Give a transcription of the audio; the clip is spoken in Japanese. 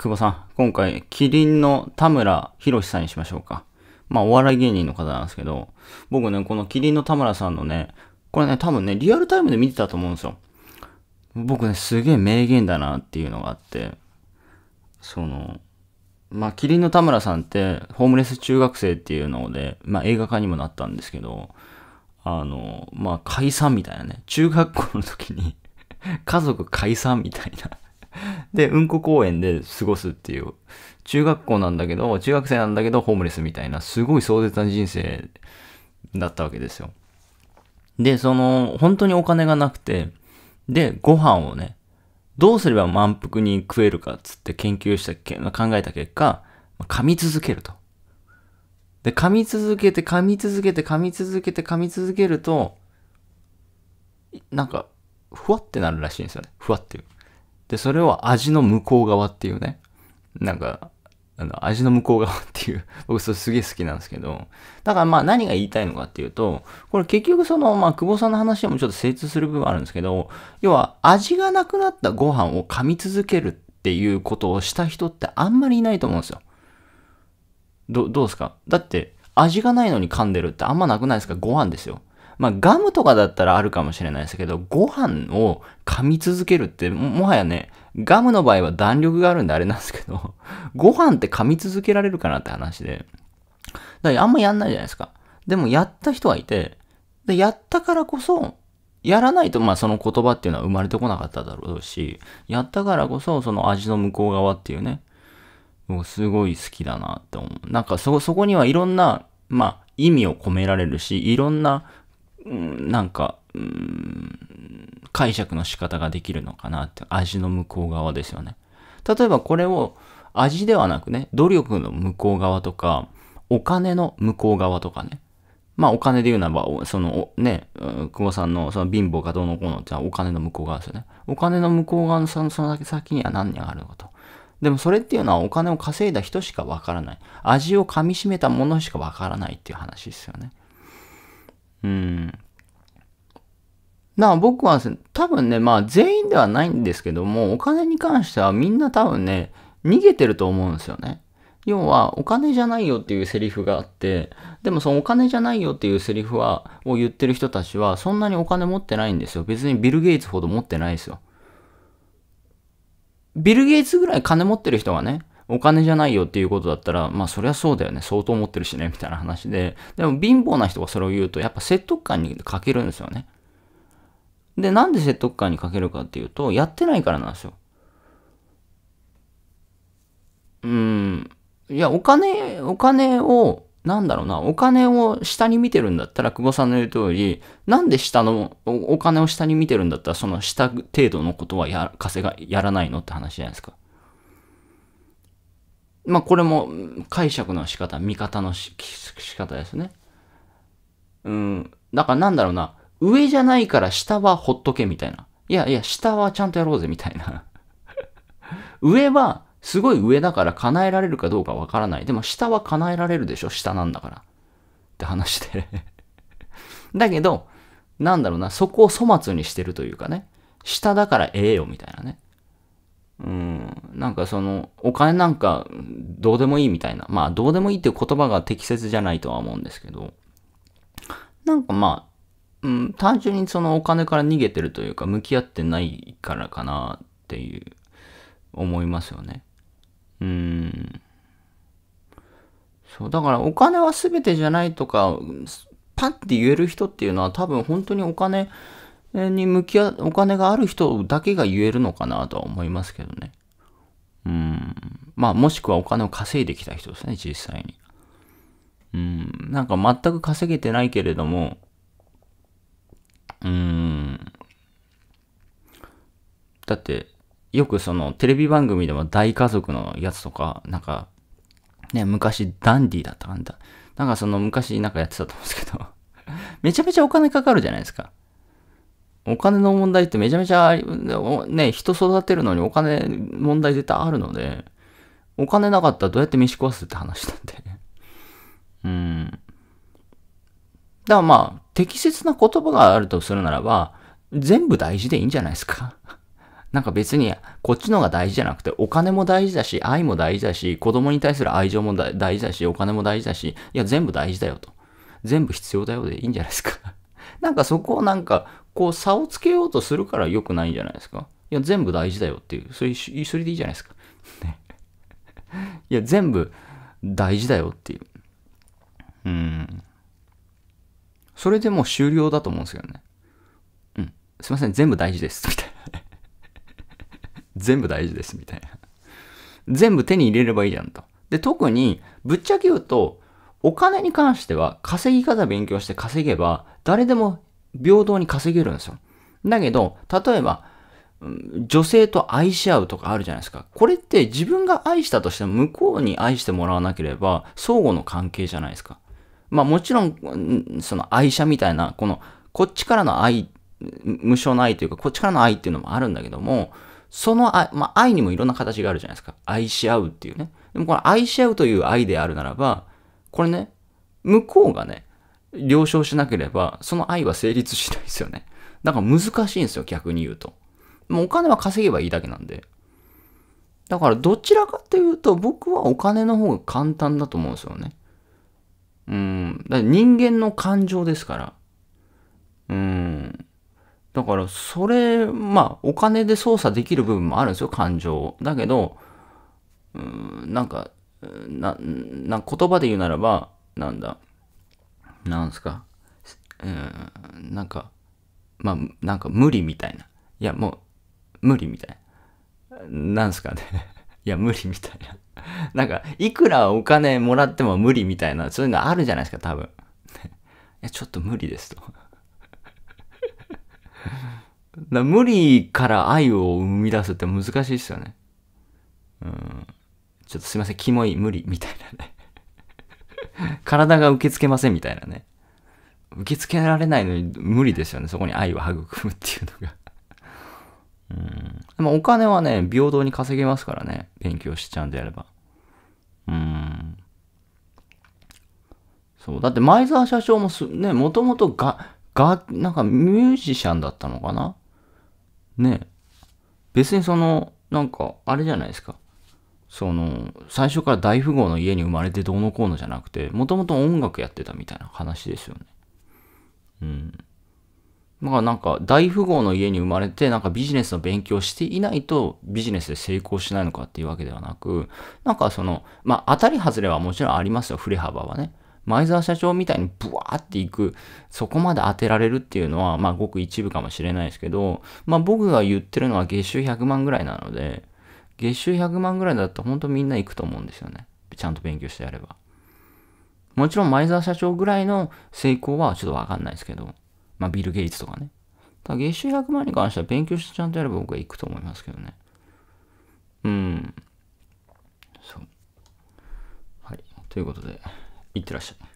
久保さん、今回、キリンの田村博さんにしましょうか。まあ、お笑い芸人の方なんですけど、僕ね、このキリンの田村さんのね、これね、多分ね、リアルタイムで見てたと思うんですよ。僕ね、すげえ名言だなっていうのがあって、その、まあ、キリンの田村さんって、ホームレス中学生っていうので、まあ、映画化にもなったんですけど、あの、まあ、解散みたいなね、中学校の時に 家族解散みたいな で、うんこ公園で過ごすっていう、中学校なんだけど、中学生なんだけど、ホームレスみたいな、すごい壮絶な人生だったわけですよ。で、その、本当にお金がなくて、で、ご飯をね、どうすれば満腹に食えるかっつって研究したけ、考えた結果、噛み続けると。で、噛み続けて、噛み続けて、噛み続けて、噛み続けると、なんか、ふわってなるらしいんですよね。ふわってで、それを味の向こう側っていうね、なんか、あの、味の向こう側っていう 僕それすげえ好きなんですけど、だからまあ何が言いたいのかっていうと、これ結局その、まあ久保さんの話でもちょっと精通する部分あるんですけど、要は味がなくなったご飯を噛み続けるっていうことをした人ってあんまりいないと思うんですよ。ど、どうですかだって味がないのに噛んでるってあんまなくないですかご飯ですよ。まあガムとかだったらあるかもしれないですけど、ご飯を噛み続けるってもはやね、ガムの場合は弾力があるんであれなんですけど、ご飯って噛み続けられるかなって話で。だからあんまやんないじゃないですか。でもやった人はいて、でやったからこそ、やらないと、まあ、その言葉っていうのは生まれてこなかっただろうし、やったからこそ、その味の向こう側っていうね、うすごい好きだなって思う。なんかそ、そこにはいろんな、まあ、意味を込められるし、いろんなうん、なんか、うん、解釈の仕方ができるのかなって、味の向こう側ですよね。例えばこれを味ではなくね、努力の向こう側とか、お金の向こう側とかね。まあお金で言うならば、そのね、久保さんのその貧乏がどうのこうのってのはお金の向こう側ですよね。お金の向こう側のその先には何があるのかと。でもそれっていうのはお金を稼いだ人しかわからない。味を噛みしめたものしかわからないっていう話ですよね。うん。な僕は多分ね、まあ全員ではないんですけども、お金に関してはみんな多分ね、逃げてると思うんですよね。要は、お金じゃないよっていうセリフがあって、でもそのお金じゃないよっていうセリフは、を言ってる人たちは、そんなにお金持ってないんですよ。別にビル・ゲイツほど持ってないですよ。ビル・ゲイツぐらい金持ってる人がね、お金じゃないよっていうことだったら、まあそりゃそうだよね、相当持ってるしね、みたいな話で、でも貧乏な人がそれを言うと、やっぱ説得感に欠けるんですよね。で、なんで説得感に欠けるかっていうと、やってないからなんですよ。うん、いや、お金、お金を、なんだろうな、お金を下に見てるんだったら、久保さんの言う通り、なんで下のお、お金を下に見てるんだったら、その下程度のことはや稼が、やらないのって話じゃないですか。まあこれも解釈の仕方、見方の仕方ですね。うん。だからなんだろうな。上じゃないから下はほっとけみたいな。いやいや、下はちゃんとやろうぜみたいな。上はすごい上だから叶えられるかどうかわからない。でも下は叶えられるでしょ下なんだから。って話で だけど、なんだろうな。そこを粗末にしてるというかね。下だからええよみたいなね。うん、なんかその、お金なんかどうでもいいみたいな。まあ、どうでもいいっていう言葉が適切じゃないとは思うんですけど、なんかまあ、うん、単純にそのお金から逃げてるというか、向き合ってないからかなっていう、思いますよね。うん。そう、だからお金は全てじゃないとか、パッて言える人っていうのは多分本当にお金に向き合う、お金がある人だけが言えるのかなとは思いますけどね。うん。まあ、もしくはお金を稼いできた人ですね、実際に。うん。なんか全く稼げてないけれども、うん。だって、よくそのテレビ番組でも大家族のやつとか、なんか、ね、昔ダンディだったんだ。なんかその昔なんかやってたと思うんですけど、めちゃめちゃお金かかるじゃないですか。お金の問題ってめちゃめちゃ、ね、人育てるのにお金問題絶対あるので、お金なかったらどうやって飯食わすって話なんで。うん。だからまあ、適切な言葉があるとするならば、全部大事でいいんじゃないですか。なんか別に、こっちのが大事じゃなくて、お金も大事だし、愛も大事だし、子供に対する愛情も大事だし、お金も大事だし、いや、全部大事だよと。全部必要だよでいいんじゃないですか。なんかそこをなんか、こう差をつけようとするから良くないんじゃないですか。いや、全部大事だよっていう。それ、それでいいじゃないですか。ね いや、全部大事だよっていう。うん。それでもう終了だと思うんですけどね。うん。すいません、全部大事です。みたいな全部大事です。みたいな全部手に入れればいいじゃんと。で、特に、ぶっちゃけ言うと、お金に関しては、稼ぎ方勉強して稼げば、誰でも平等に稼げるんですよ。だけど、例えば、女性と愛し合うとかあるじゃないですか。これって自分が愛したとしても向こうに愛してもらわなければ相互の関係じゃないですか。まあもちろん、その愛車みたいな、この、こっちからの愛、無償の愛というか、こっちからの愛っていうのもあるんだけども、その愛、まあ愛にもいろんな形があるじゃないですか。愛し合うっていうね。でもこの愛し合うという愛であるならば、これね、向こうがね、了承しなければ、その愛は成立しないですよね。だから難しいんですよ、逆に言うと。もうお金は稼げばいいだけなんで。だからどちらかというと、僕はお金の方が簡単だと思うんですよね。うん。だ人間の感情ですから。うん。だから、それ、まあ、お金で操作できる部分もあるんですよ、感情を。だけど、うん、なんか、な、な言葉で言うならば、なんだ、なんすかうんなんかまあなんか無理みたいないやもう無理みたいななんすかね いや無理みたいななんかいくらお金もらっても無理みたいなそういうのあるじゃないですか多分 いやちょっと無理ですとだ 無理から愛を生み出すって難しいっすよねうんちょっとすいませんキモい無理みたいなね体が受け付けませんみたいなね。受け付けられないのに無理ですよね。そこに愛を育むっていうのがうん。でもお金はね、平等に稼げますからね。勉強しちゃうんであれば。うん。そう。だって前澤社長もす、ね、もともとが、が、なんかミュージシャンだったのかなね別にその、なんか、あれじゃないですか。その、最初から大富豪の家に生まれてどうのこうのじゃなくて、もともと音楽やってたみたいな話ですよね。うん。だからなんか大富豪の家に生まれてなんかビジネスの勉強していないとビジネスで成功しないのかっていうわけではなく、なんかその、まあ当たり外れはもちろんありますよ、振れ幅はね。前澤社長みたいにブワーっていく、そこまで当てられるっていうのは、まあごく一部かもしれないですけど、まあ僕が言ってるのは月収100万ぐらいなので、月収100万ぐらいだったら本当みんな行くと思うんですよね。ちゃんと勉強してやれば。もちろん前澤社長ぐらいの成功はちょっとわかんないですけど、まあビル・ゲイツとかね。ただ月収100万に関しては勉強してちゃんとやれば僕は行くと思いますけどね。うん。そう。はい。ということで、いってらっしゃい。